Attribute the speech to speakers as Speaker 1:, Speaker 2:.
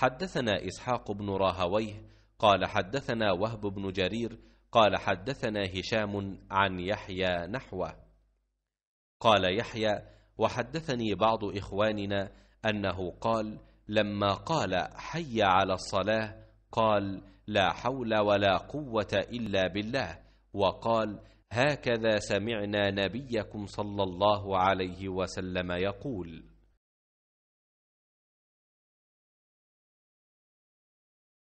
Speaker 1: حدثنا إسحاق بن راهويه قال حدثنا وهب بن جرير قال حدثنا هشام عن يحيى نحوه قال يحيى وحدثني بعض إخواننا أنه قال لما قال حي على الصلاة قال لا حول ولا قوة إلا بالله وقال هكذا سمعنا نبيكم صلى الله عليه وسلم يقول